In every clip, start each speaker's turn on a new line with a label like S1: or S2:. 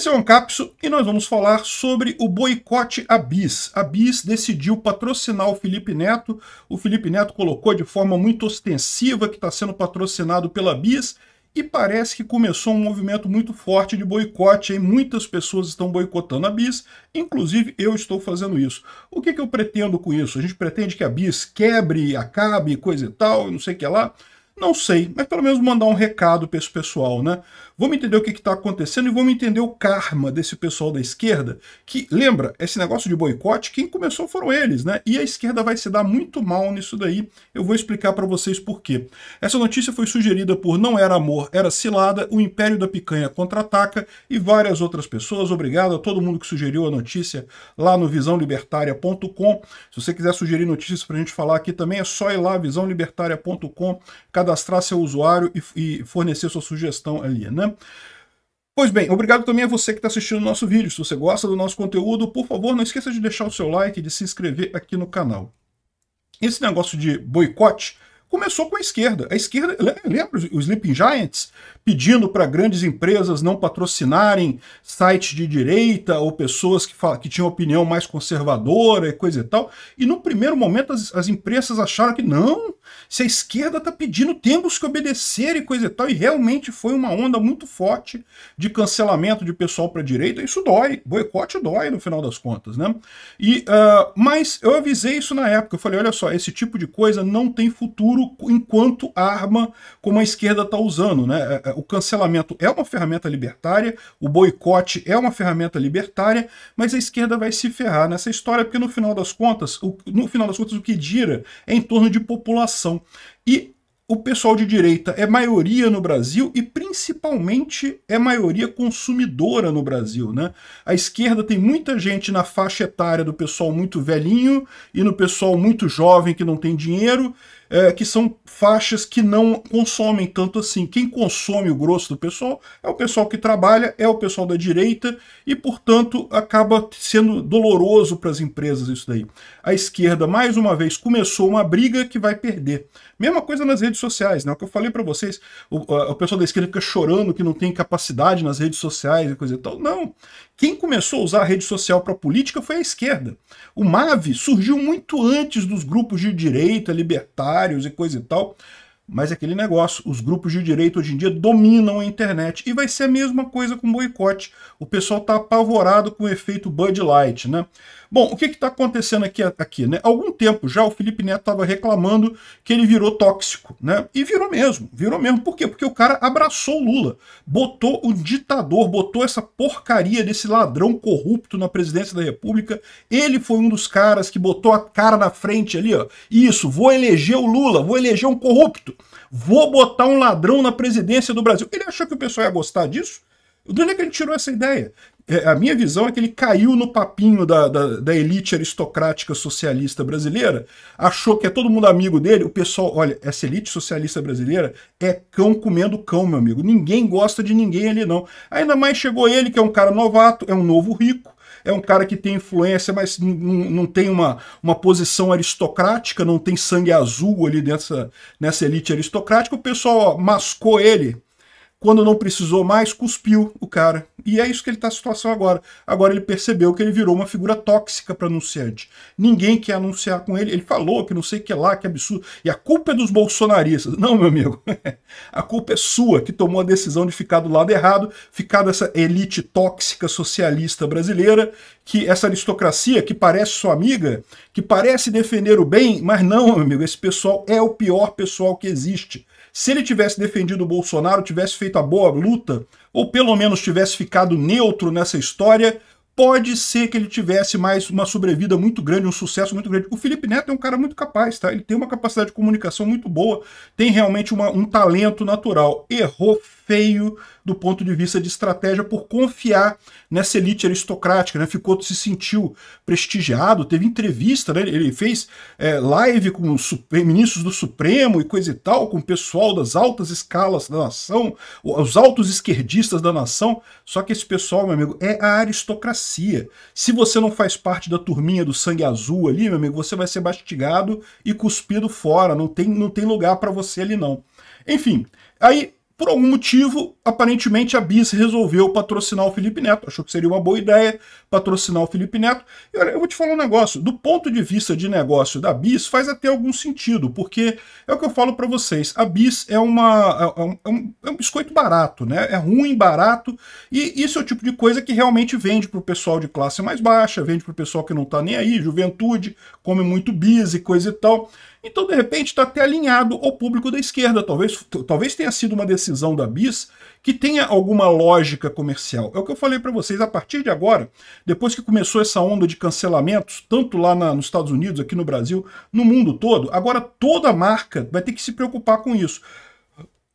S1: Esse é o Ancapso e nós vamos falar sobre o boicote à Bis. A Bis decidiu patrocinar o Felipe Neto. O Felipe Neto colocou de forma muito ostensiva que está sendo patrocinado pela Bis e parece que começou um movimento muito forte de boicote. Hein? Muitas pessoas estão boicotando a BIS, inclusive eu estou fazendo isso. O que, que eu pretendo com isso? A gente pretende que a BIS quebre, acabe, coisa e tal, não sei o que lá. Não sei, mas pelo menos mandar um recado para esse pessoal, né? vamos entender o que está acontecendo e vamos entender o karma desse pessoal da esquerda, que, lembra, esse negócio de boicote, quem começou foram eles, né? E a esquerda vai se dar muito mal nisso daí, eu vou explicar para vocês por quê. Essa notícia foi sugerida por Não Era Amor, Era Cilada, O Império da Picanha Contra-Ataca e várias outras pessoas. Obrigado a todo mundo que sugeriu a notícia lá no visãolibertaria.com. Se você quiser sugerir notícias para a gente falar aqui também, é só ir lá, visãolibertaria.com, cadastrar seu usuário e, e fornecer sua sugestão ali, né? Pois bem, obrigado também a você que está assistindo o nosso vídeo. Se você gosta do nosso conteúdo, por favor, não esqueça de deixar o seu like e de se inscrever aqui no canal. Esse negócio de boicote começou com a esquerda. A esquerda, lembra os Sleeping Giants pedindo para grandes empresas não patrocinarem sites de direita ou pessoas que, que tinham opinião mais conservadora e coisa e tal. E no primeiro momento as, as empresas acharam que não, se a esquerda está pedindo, temos que obedecer e coisa e tal. E realmente foi uma onda muito forte de cancelamento de pessoal para a direita. Isso dói, boicote dói no final das contas, né? E, uh, mas eu avisei isso na época. Eu falei, olha só, esse tipo de coisa não tem futuro lucro enquanto arma como a esquerda está usando. Né? É, é, o cancelamento é uma ferramenta libertária, o boicote é uma ferramenta libertária, mas a esquerda vai se ferrar nessa história, porque no final das contas, o, no final das contas, o que gira é em torno de população. E o pessoal de direita é maioria no Brasil e principalmente é maioria consumidora no Brasil, né? A esquerda tem muita gente na faixa etária do pessoal muito velhinho e no pessoal muito jovem que não tem dinheiro, é, que são faixas que não consomem tanto assim. Quem consome o grosso do pessoal é o pessoal que trabalha, é o pessoal da direita e, portanto, acaba sendo doloroso para as empresas isso daí. A esquerda, mais uma vez, começou uma briga que vai perder. Mesma coisa nas redes sociais, né? O que eu falei para vocês, o, o pessoal da esquerda fica chorando que não tem capacidade nas redes sociais e coisa e tal. Não. Quem começou a usar a rede social para política foi a esquerda. O MAV surgiu muito antes dos grupos de direita, libertários e coisa e tal. Mas é aquele negócio, os grupos de direita hoje em dia dominam a internet. E vai ser a mesma coisa com boicote. O pessoal tá apavorado com o efeito Bud Light, né? Bom, o que está acontecendo aqui? aqui né? algum tempo já o Felipe Neto estava reclamando que ele virou tóxico, né? E virou mesmo, virou mesmo. Por quê? Porque o cara abraçou o Lula, botou o ditador, botou essa porcaria desse ladrão corrupto na presidência da República. Ele foi um dos caras que botou a cara na frente ali, ó. Isso, vou eleger o Lula, vou eleger um corrupto, vou botar um ladrão na presidência do Brasil. Ele achou que o pessoal ia gostar disso? De onde é que ele tirou essa ideia? É, a minha visão é que ele caiu no papinho da, da, da, elite aristocrática socialista brasileira, achou que é todo mundo amigo dele. O pessoal, olha, essa elite socialista brasileira é cão comendo cão, meu amigo. Ninguém gosta de ninguém ali, não. Ainda mais chegou ele, que é um cara novato, é um novo rico, é um cara que tem influência, mas não tem uma, uma posição aristocrática, não tem sangue azul ali nessa, nessa elite aristocrática. O pessoal mascou ele quando não precisou mais, cuspiu o cara. E é isso que ele está na situação agora. Agora ele percebeu que ele virou uma figura tóxica para anunciante. Ninguém quer anunciar com ele. Ele falou que não sei o que lá, que absurdo. E a culpa é dos bolsonaristas. Não, meu amigo. a culpa é sua que tomou a decisão de ficar do lado errado, ficar dessa elite tóxica socialista brasileira, que essa aristocracia que parece sua amiga, que parece defender o bem, mas não, meu amigo, esse pessoal é o pior pessoal que existe. Se ele tivesse defendido o Bolsonaro, tivesse feito a boa luta, ou pelo menos tivesse ficado neutro nessa história, pode ser que ele tivesse mais uma sobrevida muito grande, um sucesso muito grande. O Felipe Neto é um cara muito capaz, tá? Ele tem uma capacidade de comunicação muito boa, tem realmente uma, um talento natural. Errou feio do ponto de vista de estratégia por confiar nessa elite aristocrática, né? Ficou, se sentiu prestigiado, teve entrevista, né? Ele fez é, live com os eh, ministros do Supremo e coisa e tal, com o pessoal das altas escalas da nação, os altos esquerdistas da nação. Só que esse pessoal, meu amigo, é a aristocracia. Se você não faz parte da turminha do sangue azul ali, meu amigo, você vai ser bastigado e cuspido fora. Não tem, não tem lugar para você ali, não. Enfim, aí por algum motivo, aparentemente a Bis resolveu patrocinar o Felipe Neto, achou que seria uma boa ideia patrocinar o Felipe Neto. E olha, eu vou te falar um negócio, do ponto de vista de negócio da Bis, faz até algum sentido, porque é o que eu falo para vocês, a Bis é, uma, é, é, é um, é, um, biscoito barato, né? É ruim, barato, e isso é o tipo de coisa que realmente vende para o pessoal de classe mais baixa, vende para o pessoal que não está nem aí, juventude, come muito Bis e coisa e tal. Então, de repente, está até alinhado ao público da esquerda. Talvez, talvez tenha sido uma decisão da BIS que tenha alguma lógica comercial. É o que eu falei para vocês. A partir de agora, depois que começou essa onda de cancelamentos, tanto lá na, nos Estados Unidos, aqui no Brasil, no mundo todo, agora toda marca vai ter que se preocupar com isso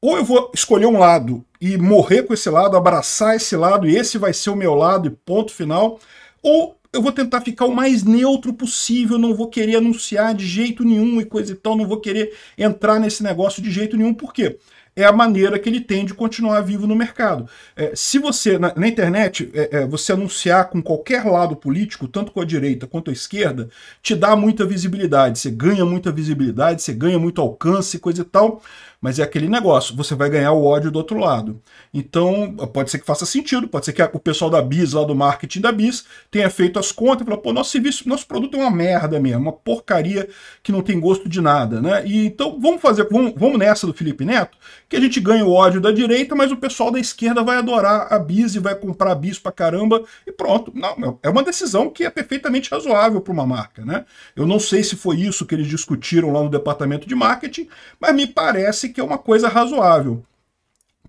S1: ou eu vou escolher um lado e morrer com esse lado, abraçar esse lado e esse vai ser o meu lado e ponto final, ou eu vou tentar ficar o mais neutro possível, não vou querer anunciar de jeito nenhum e coisa e tal, não vou querer entrar nesse negócio de jeito nenhum, por quê? é a maneira que ele tem de continuar vivo no mercado. É, se você, na, na internet, é, é, você anunciar com qualquer lado político, tanto com a direita quanto a esquerda, te dá muita visibilidade, você ganha muita visibilidade, você ganha muito alcance, coisa e tal, mas é aquele negócio, você vai ganhar o ódio do outro lado. Então, pode ser que faça sentido, pode ser que o pessoal da Bis, lá do marketing da Bis, tenha feito as contas e falou, pô, nosso serviço, nosso produto é uma merda mesmo, uma porcaria que não tem gosto de nada, né? E então, vamos fazer, vamos, vamos nessa do Felipe Neto, que a gente ganha o ódio da direita, mas o pessoal da esquerda vai adorar a Bis e vai comprar a Bis pra caramba e pronto. Não, é, é uma decisão que é perfeitamente razoável para uma marca, né? Eu não sei se foi isso que eles discutiram lá no departamento de marketing, mas me parece que é uma coisa razoável.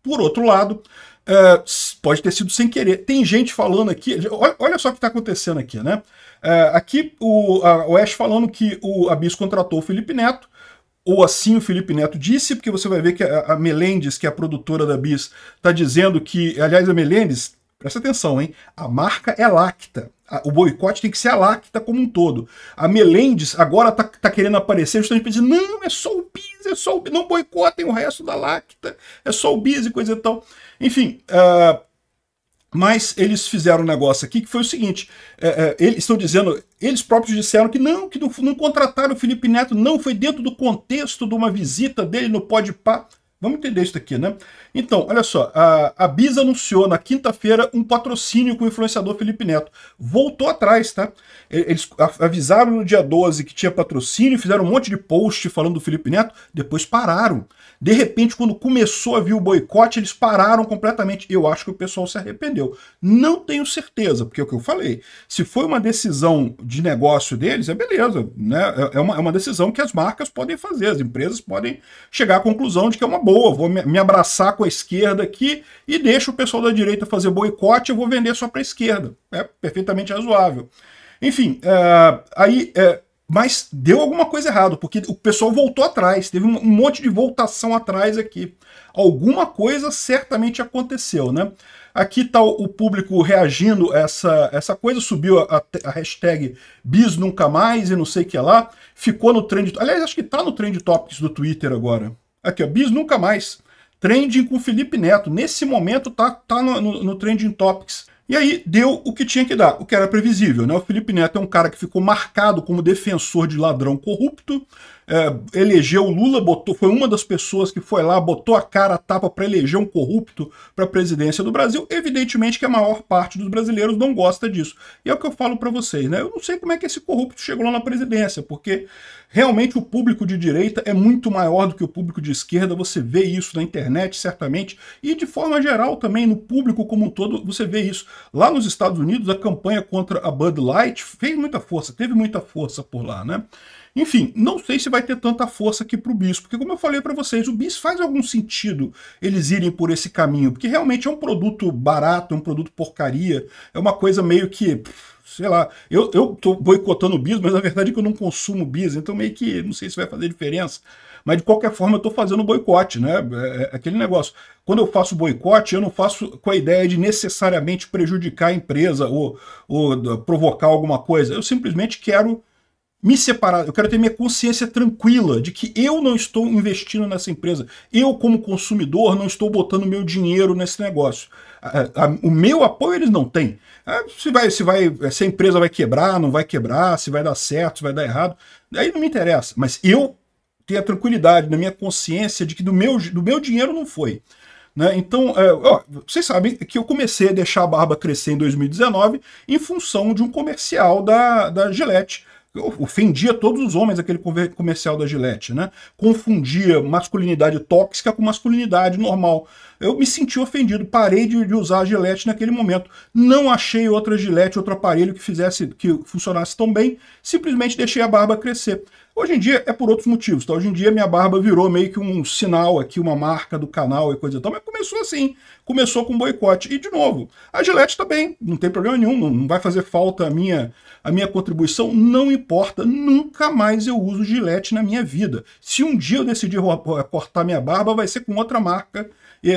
S1: Por outro lado, é, pode ter sido sem querer. Tem gente falando aqui, olha, olha só o que está acontecendo aqui, né? É, aqui o, a, o Ash falando que o Abis contratou o Felipe Neto, ou assim o Felipe Neto disse, porque você vai ver que a, a Melendes, que é a produtora da Bis, está dizendo que, aliás, a Melendes, presta atenção, hein? A marca é Lacta. O boicote tem que ser a LACTA como um todo. A Melendes agora está tá querendo aparecer justamente para dizer: não, é só o BIS, é só o BIS, não boicotem o resto da LACTA, é só o BIS e coisa e tal. Enfim, uh, mas eles fizeram um negócio aqui que foi o seguinte: é, é, eles estão dizendo, eles próprios disseram que não, que não, não, contrataram o Felipe Neto, não, foi dentro do contexto de uma visita dele no Podpah. Vamos entender isso aqui, né? Então, olha só, a, a Bis anunciou na quinta-feira um patrocínio com o influenciador Felipe Neto. Voltou atrás, tá? Eles avisaram no dia 12 que tinha patrocínio, fizeram um monte de post falando do Felipe Neto, depois pararam. De repente, quando começou a vir o boicote, eles pararam completamente. Eu acho que o pessoal se arrependeu. Não tenho certeza, porque é o que eu falei. Se foi uma decisão de negócio deles, é beleza, né? É, é uma, é uma decisão que as marcas podem fazer, as empresas podem chegar à conclusão de que é uma boa, vou me abraçar com a esquerda aqui e deixo o pessoal da direita fazer boicote, eu vou vender só para a esquerda. É perfeitamente razoável. Enfim, é, aí. É, mas deu alguma coisa errada, porque o pessoal voltou atrás, teve um monte de voltação atrás aqui. Alguma coisa certamente aconteceu, né? Aqui está o público reagindo a essa, essa coisa, subiu a, a, hashtag bis nunca mais e não sei o que lá, ficou no trend. Aliás, acho que está no trend topics do Twitter agora. Aqui, ó, Bis Nunca Mais. Trending com Felipe Neto. Nesse momento tá, tá no, no, no Trending Topics. E aí deu o que tinha que dar, o que era previsível. Né? O Felipe Neto é um cara que ficou marcado como defensor de ladrão corrupto, é, elegeu o Lula, botou, foi uma das pessoas que foi lá, botou a cara a tapa para eleger um corrupto para a presidência do Brasil. Evidentemente que a maior parte dos brasileiros não gosta disso. E é o que eu falo para vocês, né? Eu não sei como é que esse corrupto chegou lá na presidência, porque realmente o público de direita é muito maior do que o público de esquerda. Você vê isso na internet, certamente, e de forma geral também, no público como um todo, você vê isso. Lá nos Estados Unidos, a campanha contra a Bud Light fez muita força, teve muita força por lá, né? Enfim, não sei se vai ter tanta força aqui para o bis, porque como eu falei para vocês, o bis faz algum sentido eles irem por esse caminho, porque realmente é um produto barato, é um produto porcaria, é uma coisa meio que sei lá, eu, eu tô boicotando o bis, mas na verdade é que eu não consumo bis, então meio que não sei se vai fazer diferença. Mas de qualquer forma eu estou fazendo boicote, né? É, é, é aquele negócio. Quando eu faço boicote, eu não faço com a ideia de necessariamente prejudicar a empresa ou, ou provocar alguma coisa. Eu simplesmente quero me separar, eu quero ter minha consciência tranquila de que eu não estou investindo nessa empresa. Eu, como consumidor, não estou botando meu dinheiro nesse negócio. A, a, o meu apoio eles não têm. A, é, se, vai, se, vai, se a empresa vai quebrar, não vai quebrar, se vai dar certo, se vai dar errado, aí não me interessa. Mas eu tenho a tranquilidade na minha consciência de que do meu, do meu dinheiro não foi. Né? Então, é, ó, vocês sabem que eu comecei a deixar a barba crescer em 2019 em função de um comercial da, da Gillette ofendia todos os homens aquele comercial da Gillette, né? Confundia masculinidade tóxica com masculinidade normal. Eu me senti ofendido, parei de, de usar a Gillette naquele momento. Não achei outra Gillette, outro aparelho que fizesse que funcionasse tão bem, simplesmente deixei a barba crescer. Hoje em dia é por outros motivos, tá? Hoje em dia minha barba virou meio que um sinal aqui, uma marca do canal e coisa e tal, mas começou assim, começou com boicote. E de novo, a Gillette tá bem, não tem problema nenhum, não vai fazer falta a minha, a minha contribuição, não importa, nunca mais eu uso Gillette na minha vida. Se um dia eu decidir cortar minha barba, vai ser com outra marca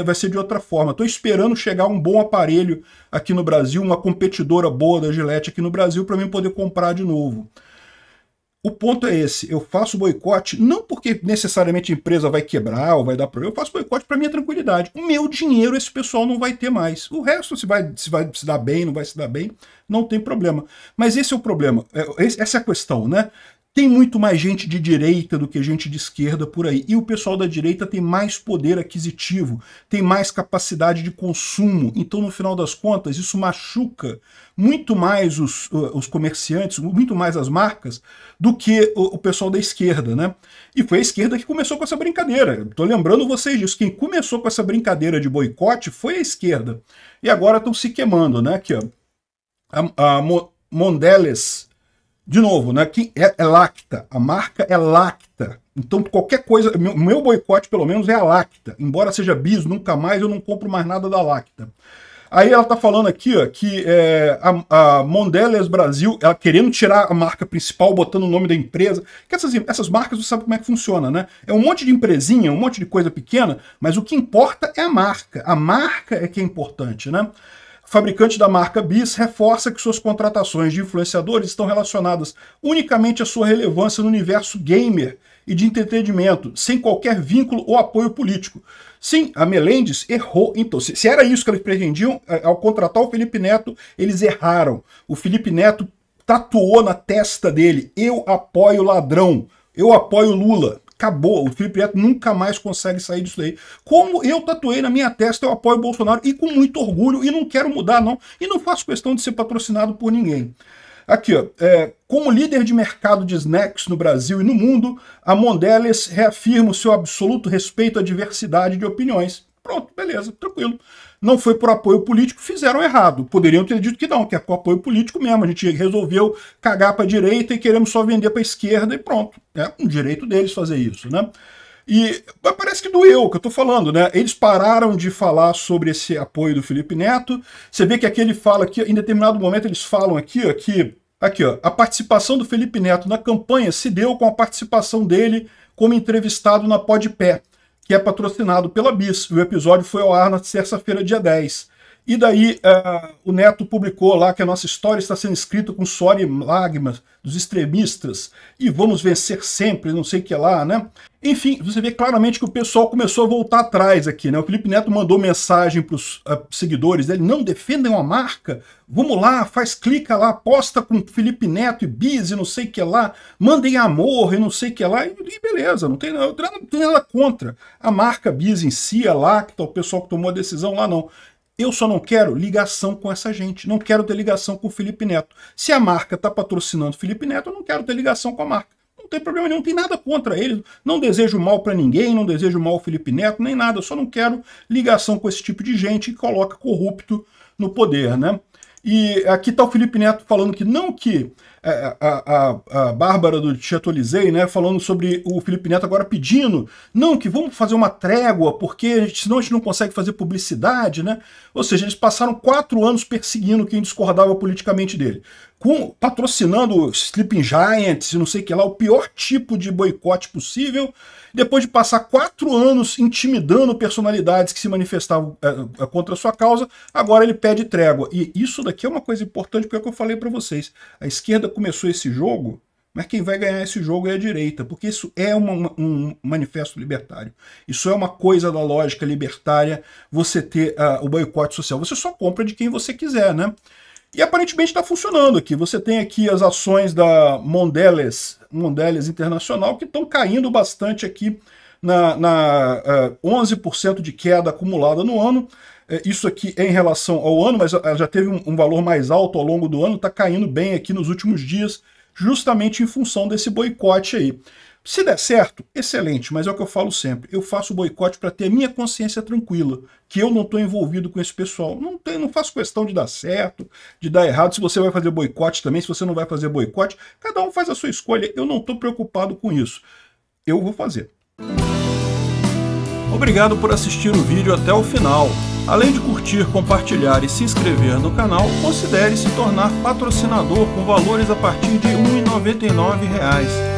S1: vai ser de outra forma. Estou esperando chegar um bom aparelho aqui no Brasil, uma competidora boa da Gillette aqui no Brasil, para mim poder comprar de novo. O ponto é esse, eu faço boicote não porque necessariamente a empresa vai quebrar ou vai dar problema, eu faço boicote para minha tranquilidade. O meu dinheiro esse pessoal não vai ter mais. O resto, se vai, se vai se dar bem, não vai se dar bem, não tem problema. Mas esse é o problema, é, essa é a questão, né? Tem muito mais gente de direita do que gente de esquerda por aí. E o pessoal da direita tem mais poder aquisitivo, tem mais capacidade de consumo. Então, no final das contas, isso machuca muito mais os, uh, os comerciantes, muito mais as marcas, do que o, o pessoal da esquerda, né? E foi a esquerda que começou com essa brincadeira. Estou lembrando vocês disso. Quem começou com essa brincadeira de boicote foi a esquerda. E agora estão se queimando, né? Aqui, ó. A, a Mondeles de novo, né? Que é, é, lacta. A marca é lacta. Então, qualquer coisa. Meu, meu boicote, pelo menos, é a lacta. Embora seja bis, nunca mais eu não compro mais nada da lacta. Aí ela tá falando aqui, ó, que é, a, a Mondelez Brasil, ela querendo tirar a marca principal, botando o nome da empresa. Que essas, essas marcas, você sabe como é que funciona, né? É um monte de empresinha, um monte de coisa pequena, mas o que importa é a marca. A marca é que é importante, né? O fabricante da marca BIS reforça que suas contratações de influenciadores estão relacionadas unicamente à sua relevância no universo gamer e de entretenimento, sem qualquer vínculo ou apoio político. Sim, a Melendes errou. Então, se era isso que eles pretendiam, é, ao contratar o Felipe Neto, eles erraram. O Felipe Neto tatuou na testa dele: Eu apoio ladrão, eu apoio Lula. Acabou. O Felipe Neto nunca mais consegue sair disso daí. Como eu tatuei na minha testa, eu apoio o Bolsonaro e com muito orgulho e não quero mudar, não. E não faço questão de ser patrocinado por ninguém. Aqui, ó, é, como líder de mercado de snacks no Brasil e no mundo, a Mondelez reafirma o seu absoluto respeito à diversidade de opiniões. Pronto, beleza, tranquilo não foi por apoio político, fizeram errado. Poderiam ter dito que não, que é por apoio político mesmo. A gente resolveu cagar para a direita e queremos só vender para a esquerda e pronto. É um direito deles fazer isso, né? E parece que doeu o que eu estou falando, né? Eles pararam de falar sobre esse apoio do Felipe Neto. Você vê que aqui ele fala que em determinado momento eles falam aqui, ó, que aqui, ó, a participação do Felipe Neto na campanha se deu com a participação dele como entrevistado na Podpé que é patrocinado pela BIS. O episódio foi ao ar na terça-feira, dia 10. E daí uh, o Neto publicou lá que a nossa história está sendo escrita com suor e lágrimas dos extremistas e vamos vencer sempre, não sei o que lá, né? Enfim, você vê claramente que o pessoal começou a voltar atrás aqui, né? O Felipe Neto mandou mensagem para os uh, eh, seguidores dele, não defendem uma marca, vamos lá, faz clica lá, aposta com Felipe Neto e Biz e não sei o que lá, mandem amor e não sei o que lá, e, e beleza, não tem, não tem nada contra a marca Biz em si, é lá, que tá o pessoal que tomou a decisão lá, não. Eu só não quero ligação com essa gente, não quero ter ligação com o Felipe Neto. Se a marca está patrocinando o Felipe Neto, eu não quero ter ligação com a marca não tem problema nenhum, não tem nada contra eles, não desejo mal para ninguém, não desejo mal ao Felipe Neto, nem nada, só não quero ligação com esse tipo de gente que coloca corrupto no poder, né? E aqui está o Felipe Neto falando que não que é, é, a, a, a Bárbara do Chatolizei né, falando sobre o Felipe Neto agora pedindo, não, que vamos fazer uma trégua, porque a gente, senão a gente não consegue fazer publicidade, né? Ou seja, eles passaram quatro anos perseguindo quem discordava politicamente dele com, patrocinando Sleeping Giants e não sei o que lá, o pior tipo de boicote possível, depois de passar quatro anos intimidando personalidades que se manifestavam é, é contra a sua causa, agora ele pede trégua. E isso daqui é uma coisa importante, porque é o que eu falei para vocês. A esquerda começou esse jogo, mas quem vai ganhar esse jogo é a direita, porque isso é uma, um manifesto libertário. Isso é uma coisa da lógica libertária, você ter uh, o boicote social. Você só compra de quem você quiser, né? E aparentemente está funcionando aqui. Você tem aqui as ações da Mondelez, Mondelez Internacional, que estão caindo bastante aqui na, na uh, eh, 11% de queda acumulada no ano. Eh, isso aqui em relação ao ano, mas ela eh, já teve um valor mais alto ao longo do ano, está caindo bem aqui nos últimos dias, justamente em função desse boicote aí. Se der certo, excelente, mas é o que eu falo sempre. Eu faço o boicote para ter a minha consciência tranquila, que eu não estou envolvido com esse pessoal. Não, tem, não faço questão de dar certo, de dar errado, se você vai fazer boicote também, se você não vai fazer boicote. Cada um faz a sua escolha. Eu não estou preocupado com isso. Eu vou fazer. Obrigado por assistir o vídeo até o final. Além de curtir, compartilhar e se inscrever no canal, considere se tornar patrocinador com valores a partir de R$ 1,99